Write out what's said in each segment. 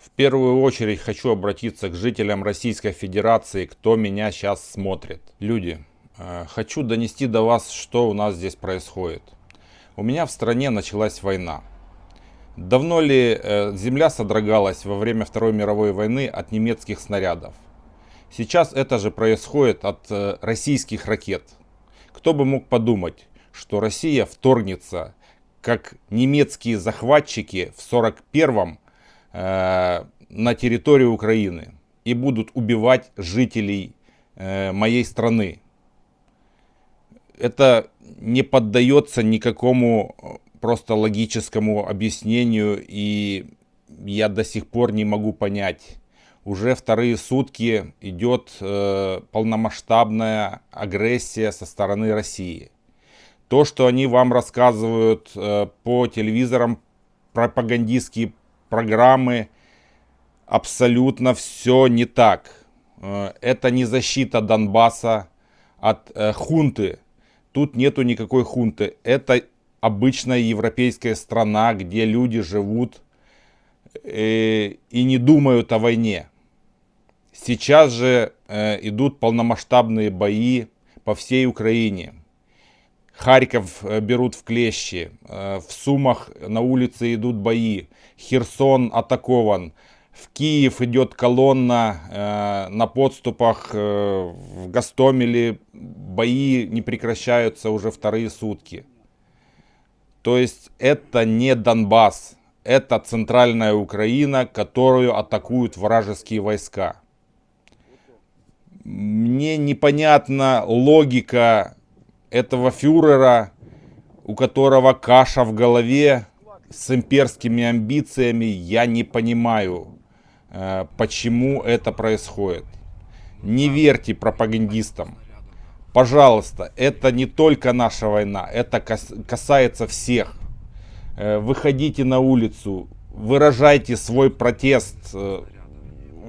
В первую очередь хочу обратиться к жителям Российской Федерации, кто меня сейчас смотрит. Люди, э, хочу донести до вас, что у нас здесь происходит. У меня в стране началась война. Давно ли э, земля содрогалась во время Второй мировой войны от немецких снарядов? Сейчас это же происходит от э, российских ракет. Кто бы мог подумать, что Россия вторгнется, как немецкие захватчики в 41-м Э, на территорию Украины и будут убивать жителей э, моей страны. Это не поддается никакому э, просто логическому объяснению, и я до сих пор не могу понять. Уже вторые сутки идет э, полномасштабная агрессия со стороны России. То, что они вам рассказывают э, по телевизорам, пропагандистские программы абсолютно все не так. Э, это не защита Донбасса от э, хунты. Тут нету никакой хунты. Это обычная европейская страна, где люди живут э, и не думают о войне. Сейчас же идут полномасштабные бои по всей Украине. Харьков э, берут в клещи, э, в Сумах на улице идут бои, Херсон атакован, в Киев идет колонна, э, на подступах в Гастомеле бои не прекращаются уже вторые сутки. То есть это не Донбасс, это центральная Украина, которую атакуют вражеские войска. Мне непонятна логика этого фюрера, у которого каша в голове с имперскими амбициями, я не понимаю, э, почему это происходит. Не верьте пропагандистам. Пожалуйста, это не только наша война, это касается всех. Э, выходите на улицу, выражайте свой протест э,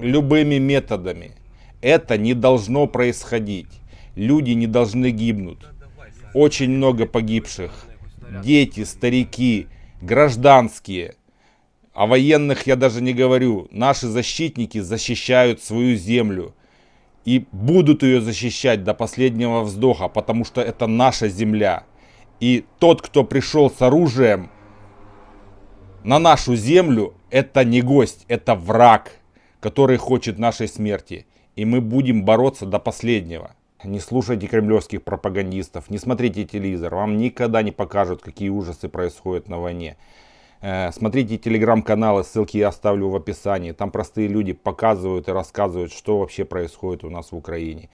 любыми методами. Это не должно происходить. Люди не должны гибнуть. Очень много погибших. Дети, старики, гражданские. О военных я даже не говорю. Наши защитники защищают свою землю. И будут ее защищать до последнего вздоха, потому что это наша земля. И тот, кто пришел с оружием на нашу землю, это не гость, это враг, который хочет нашей смерти. И мы будем бороться до последнего. Не слушайте кремлевских пропагандистов, не смотрите телевизор, вам никогда не покажут, какие ужасы происходят на войне. Э, смотрите телеграм-каналы, ссылки я оставлю в описании. Там простые люди показывают и рассказывают, что вообще происходит у нас в Украине.